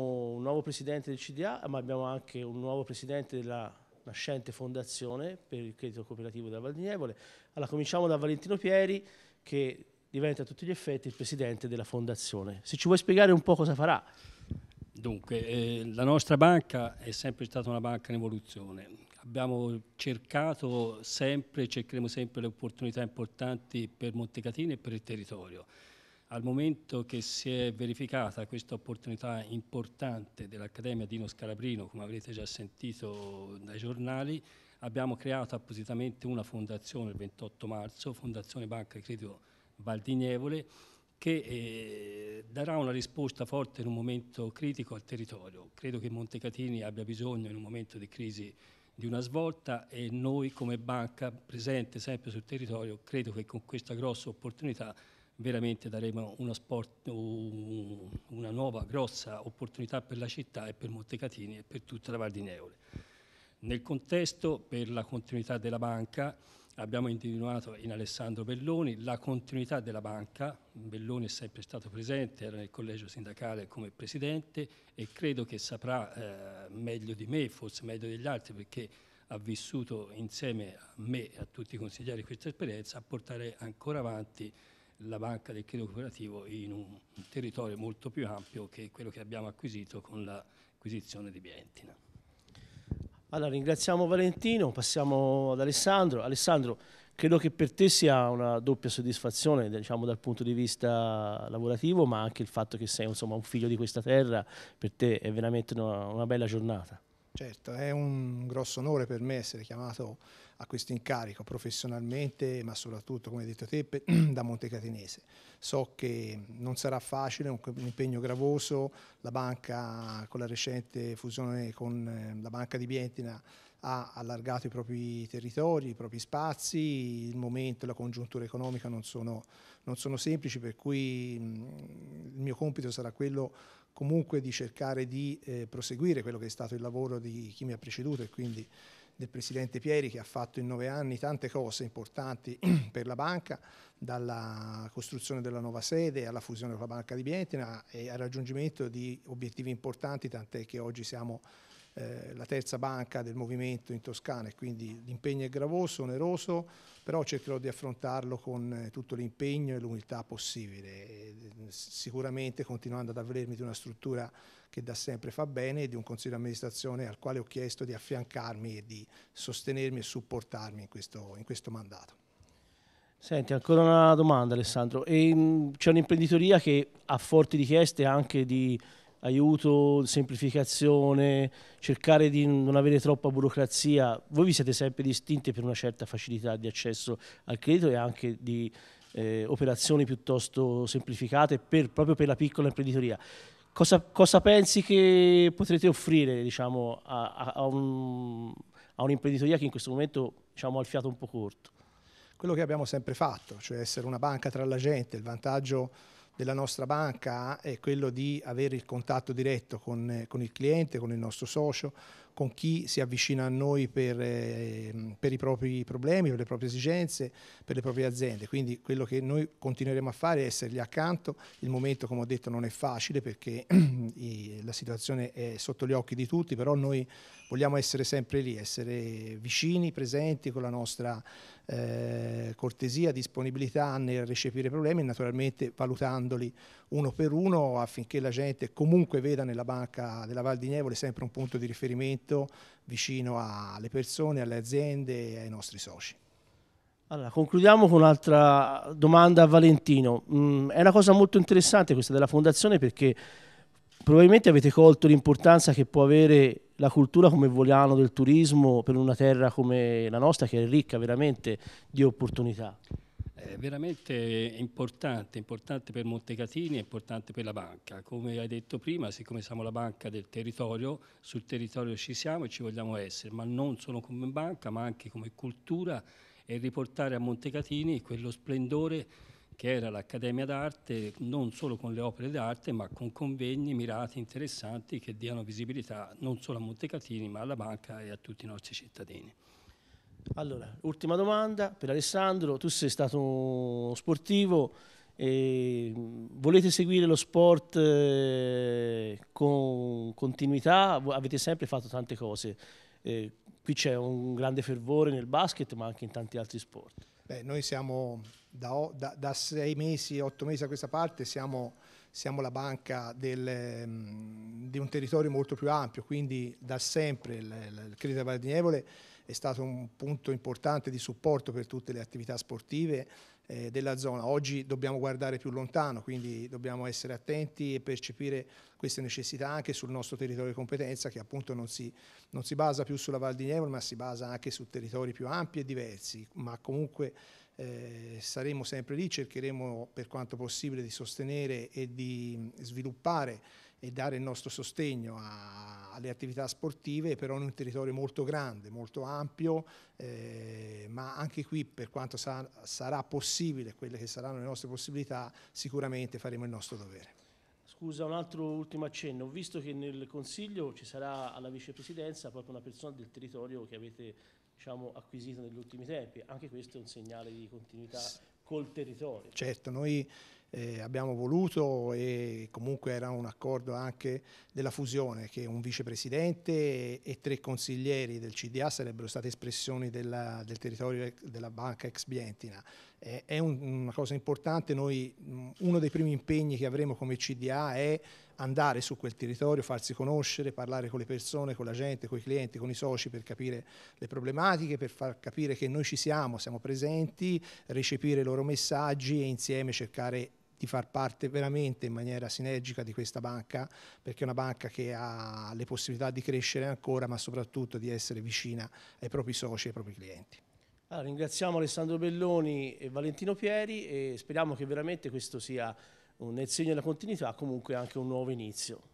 un nuovo presidente del CDA, ma abbiamo anche un nuovo presidente della nascente fondazione per il credito cooperativo della Val Allora cominciamo da Valentino Pieri che diventa a tutti gli effetti il presidente della fondazione. Se ci vuoi spiegare un po' cosa farà. Dunque, eh, la nostra banca è sempre stata una banca in evoluzione. Abbiamo cercato sempre, cercheremo sempre le opportunità importanti per Montecatini e per il territorio. Al momento che si è verificata questa opportunità importante dell'Accademia Dino Scalabrino, come avrete già sentito dai giornali, abbiamo creato appositamente una fondazione il 28 marzo, Fondazione Banca e Credito Valdignevole, che eh, darà una risposta forte in un momento critico al territorio. Credo che Montecatini abbia bisogno in un momento di crisi di una svolta e noi come banca presente sempre sul territorio credo che con questa grossa opportunità veramente daremo una, sport, una nuova grossa opportunità per la città e per Montecatini e per tutta la Val di Neole. Nel contesto per la continuità della banca abbiamo individuato in Alessandro Belloni la continuità della banca, Belloni è sempre stato presente, era nel collegio sindacale come presidente e credo che saprà eh, meglio di me, forse meglio degli altri perché ha vissuto insieme a me e a tutti i consiglieri questa esperienza, a portare ancora avanti la banca del credito cooperativo in un territorio molto più ampio che quello che abbiamo acquisito con l'acquisizione di Bientina. Allora ringraziamo Valentino, passiamo ad Alessandro. Alessandro, credo che per te sia una doppia soddisfazione diciamo, dal punto di vista lavorativo, ma anche il fatto che sei insomma, un figlio di questa terra, per te è veramente una, una bella giornata. Certo, è un grosso onore per me essere chiamato a questo incarico professionalmente, ma soprattutto, come hai detto te, da Montecatinese. So che non sarà facile, è un impegno gravoso, la banca con la recente fusione con eh, la banca di Bientina ha allargato i propri territori, i propri spazi, il momento, la congiuntura economica non sono, non sono semplici, per cui mm, il mio compito sarà quello comunque di cercare di eh, proseguire quello che è stato il lavoro di chi mi ha preceduto e quindi del Presidente Pieri che ha fatto in nove anni tante cose importanti per la banca, dalla costruzione della nuova sede alla fusione con la Banca di Bientina e al raggiungimento di obiettivi importanti, tant'è che oggi siamo eh, la terza banca del movimento in Toscana e quindi l'impegno è gravoso, oneroso però cercherò di affrontarlo con eh, tutto l'impegno e l'umiltà possibile, eh, sicuramente continuando ad avvalermi di una struttura che da sempre fa bene e di un consiglio di amministrazione al quale ho chiesto di affiancarmi e di sostenermi e supportarmi in questo, in questo mandato. Senti, ancora una domanda Alessandro, ehm, c'è un'imprenditoria che ha forti richieste anche di aiuto, semplificazione, cercare di non avere troppa burocrazia. Voi vi siete sempre distinti per una certa facilità di accesso al credito e anche di eh, operazioni piuttosto semplificate per, proprio per la piccola imprenditoria. Cosa, cosa pensi che potrete offrire diciamo, a, a, un, a un'imprenditoria che in questo momento diciamo, ha il fiato un po' corto? Quello che abbiamo sempre fatto, cioè essere una banca tra la gente, il vantaggio della nostra banca è quello di avere il contatto diretto con, eh, con il cliente, con il nostro socio, con chi si avvicina a noi per, ehm, per, i propri problemi, per le proprie esigenze, per le proprie aziende. Quindi quello che noi continueremo a fare è essergli accanto. Il momento, come ho detto, non è facile perché la situazione è sotto gli occhi di tutti, però noi vogliamo essere sempre lì, essere vicini, presenti con la nostra eh, cortesia, disponibilità nel recepire problemi e naturalmente valutando sbloccandoli uno per uno affinché la gente comunque veda nella banca della Val di Nievole sempre un punto di riferimento vicino alle persone, alle aziende e ai nostri soci. Allora, concludiamo con un'altra domanda a Valentino. Mm, è una cosa molto interessante questa della fondazione perché probabilmente avete colto l'importanza che può avere la cultura come volano del turismo per una terra come la nostra che è ricca veramente di opportunità. È veramente importante, importante per Montecatini e importante per la banca. Come hai detto prima, siccome siamo la banca del territorio, sul territorio ci siamo e ci vogliamo essere, ma non solo come banca, ma anche come cultura e riportare a Montecatini quello splendore che era l'Accademia d'Arte, non solo con le opere d'arte, ma con convegni mirati, interessanti, che diano visibilità non solo a Montecatini, ma alla banca e a tutti i nostri cittadini. Allora, ultima domanda per Alessandro, tu sei stato uno sportivo, eh, volete seguire lo sport eh, con continuità? Avete sempre fatto tante cose, eh, qui c'è un grande fervore nel basket ma anche in tanti altri sport. Beh, noi siamo da, da, da, sei mesi, otto mesi a questa parte, siamo, siamo la banca del, mm, di un territorio molto più ampio, quindi da sempre il, il, il Credito Valdievole è stato un punto importante di supporto per tutte le attività sportive eh, della zona. Oggi dobbiamo guardare più lontano, quindi dobbiamo essere attenti e percepire queste necessità anche sul nostro territorio di competenza che appunto non si, non si basa più sulla Val di Nievole ma si basa anche su territori più ampi e diversi, ma comunque eh, saremo sempre lì, cercheremo per quanto possibile di sostenere e di sviluppare e dare il nostro sostegno a, alle attività sportive, però in un territorio molto grande, molto ampio, eh, ma anche qui per quanto sa, sarà possibile, quelle che saranno le nostre possibilità, sicuramente faremo il nostro dovere. Scusa, un altro ultimo accenno. Ho visto che nel Consiglio ci sarà alla vicepresidenza proprio una persona del territorio che avete diciamo, acquisito negli ultimi tempi. Anche questo è un segnale di continuità col territorio. Certo, noi eh, abbiamo voluto e comunque era un accordo anche della fusione che un vicepresidente e, e tre consiglieri del CDA sarebbero state espressioni della, del territorio della banca ex Bientina. Eh, è un, una cosa importante, noi, mm, uno dei primi impegni che avremo come CDA è andare su quel territorio, farsi conoscere, parlare con le persone, con la gente, con i clienti, con i soci per capire le problematiche, per far capire che noi ci siamo, siamo presenti, recepire i loro messaggi e insieme cercare di far parte veramente in maniera sinergica di questa banca, perché è una banca che ha le possibilità di crescere ancora, ma soprattutto di essere vicina ai propri soci e ai propri clienti. Allora, ringraziamo Alessandro Belloni e Valentino Pieri e speriamo che veramente questo sia nel segno della continuità comunque anche un nuovo inizio.